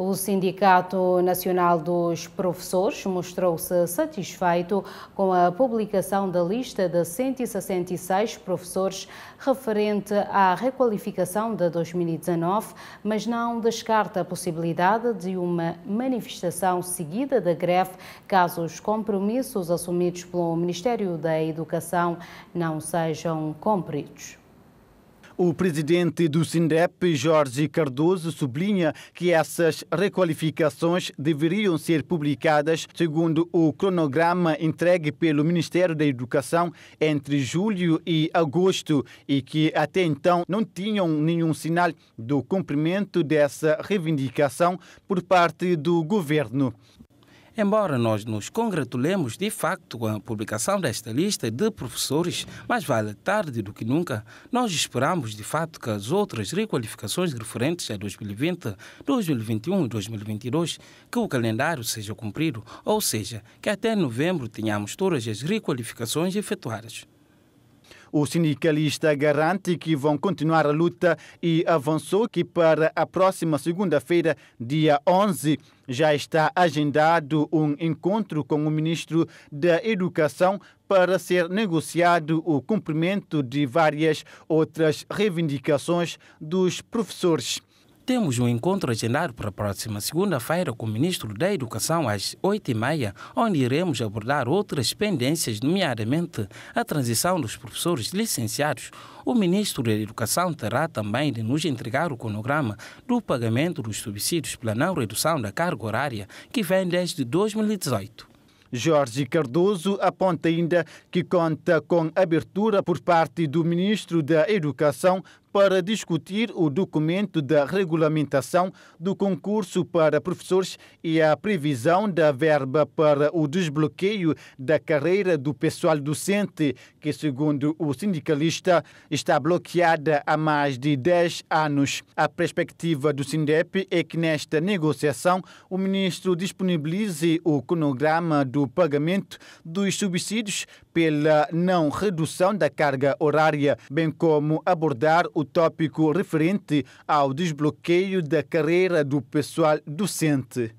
O Sindicato Nacional dos Professores mostrou-se satisfeito com a publicação da lista de 166 professores referente à requalificação de 2019, mas não descarta a possibilidade de uma manifestação seguida da greve caso os compromissos assumidos pelo Ministério da Educação não sejam cumpridos. O presidente do SINDEP, Jorge Cardoso, sublinha que essas requalificações deveriam ser publicadas segundo o cronograma entregue pelo Ministério da Educação entre julho e agosto e que até então não tinham nenhum sinal do cumprimento dessa reivindicação por parte do governo. Embora nós nos congratulemos de facto com a publicação desta lista de professores, mais vale tarde do que nunca, nós esperamos de fato que as outras requalificações referentes a 2020, 2021 e 2022, que o calendário seja cumprido, ou seja, que até novembro tenhamos todas as requalificações efetuadas. O sindicalista garante que vão continuar a luta e avançou que para a próxima segunda-feira, dia 11, já está agendado um encontro com o ministro da Educação para ser negociado o cumprimento de várias outras reivindicações dos professores. Temos um encontro agendado para a próxima segunda-feira com o ministro da Educação às 8h30, onde iremos abordar outras pendências, nomeadamente a transição dos professores licenciados. O ministro da Educação terá também de nos entregar o cronograma do pagamento dos subsídios pela não redução da carga horária, que vem desde 2018. Jorge Cardoso aponta ainda que conta com abertura por parte do Ministro da Educação para discutir o documento da regulamentação do concurso para professores e a previsão da verba para o desbloqueio da carreira do pessoal docente, que, segundo o sindicalista, está bloqueada há mais de 10 anos. A perspectiva do SINDEP é que nesta negociação o ministro disponibilize o cronograma do pagamento dos subsídios pela não redução da carga horária, bem como abordar o tópico referente ao desbloqueio da carreira do pessoal docente.